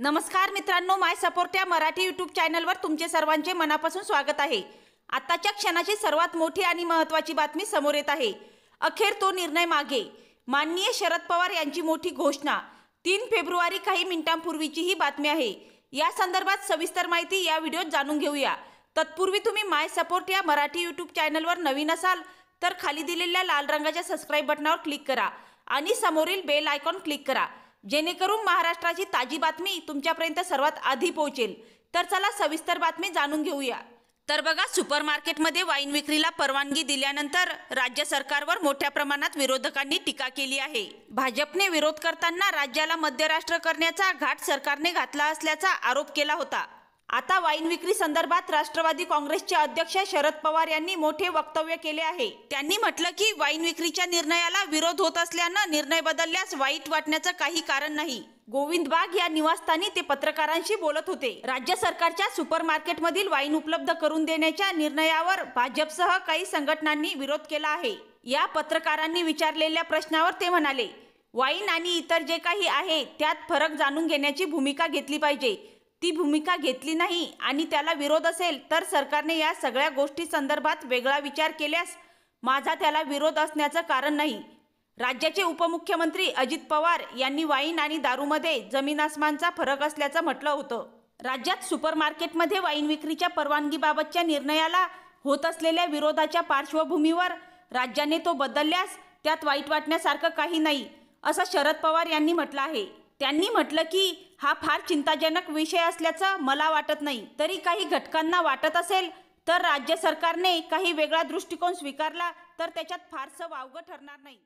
नमस्कार मित्रांनो माय सपोर्ट या मराठी यूट्यूब चॅनलवर तुमचे सर्वांचे मनापासून स्वागत आहे आताच्या क्षणाची सर्वात मोठी आणि महत्त्वाची बातमी समोर येत आहे अखेर तो निर्णय मागे माननीय शरद पवार यांची मोठी घोषणा तीन फेब्रुवारी काही मिनिटांपूर्वीची ही बातमी आहे या संदर्भात सविस्तर माहिती या व्हिडिओत जाणून घेऊया तत्पूर्वी तुम्ही माय सपोर्ट या मराठी यूट्यूब चॅनलवर नवीन असाल तर खाली दिलेल्या लाल रंगाच्या सबस्क्राईब बटनावर क्लिक करा आणि समोरील बेल आयकॉन क्लिक करा जेणेकरून महाराष्ट्राची ताजी बातमी तुमच्यापर्यंत सर्वात आधी पोहोचेल तर चला सविस्तर बातमी जाणून घेऊया तर बघा सुपर मार्केटमध्ये वाईन विक्रीला परवानगी दिल्यानंतर राज्य सरकारवर मोठ्या प्रमाणात विरोधकांनी टीका केली आहे भाजपने विरोध करताना राज्याला मध्यराष्ट्र करण्याचा घाट सरकारने घातला असल्याचा आरोप केला होता आता वाईन विक्री संदर्भात राष्ट्रवादी काँग्रेसचे अध्यक्ष शरद पवार यांनी मोठे वक्तव्य केले आहे त्यांनी म्हटलं की वाईन विक्रीच्या निर्णयाला विरोध होत असल्यानं निर्णय बदलल्यास वाईट वाटण्याचं काही कारण नाही गोविंद बाग या निवासस्थानी ते पत्रकारांशी बोलत होते राज्य सरकारच्या सुपर मधील वाईन उपलब्ध करून देण्याच्या निर्णयावर भाजपसह काही संघटनांनी विरोध केला आहे या पत्रकारांनी विचारलेल्या प्रश्नावर ते म्हणाले वाईन आणि इतर जे काही आहे त्यात फरक जाणून घेण्याची भूमिका घेतली पाहिजे ती भूमिका घेतली नाही आणि त्याला विरोध असेल तर सरकारने या सगळ्या गोष्टी संदर्भात वेगळा विचार केल्यास माझा त्याला विरोध असण्याचं कारण नाही राज्याचे उपमुख्यमंत्री अजित पवार यांनी वाईन आणि दारूमध्ये जमीन आसमानचा फरक असल्याचं म्हटलं होतं राज्यात सुपरमार्केटमध्ये वाईन विक्रीच्या परवानगीबाबतच्या निर्णयाला होत असलेल्या विरोधाच्या पार्श्वभूमीवर राज्याने तो बदलल्यास त्यात वाईट वाटण्यासारखं काही नाही असं शरद पवार यांनी म्हटलं आहे त्यांनी म्हटलं की हा फार चिंताजनक विषय असल्याचं मला वाटत नाही तरी काही घटकांना वाटत असेल तर राज्य सरकारने काही वेगळा दृष्टिकोन स्वीकारला तर त्याच्यात फारसं वावगं ठरणार नाही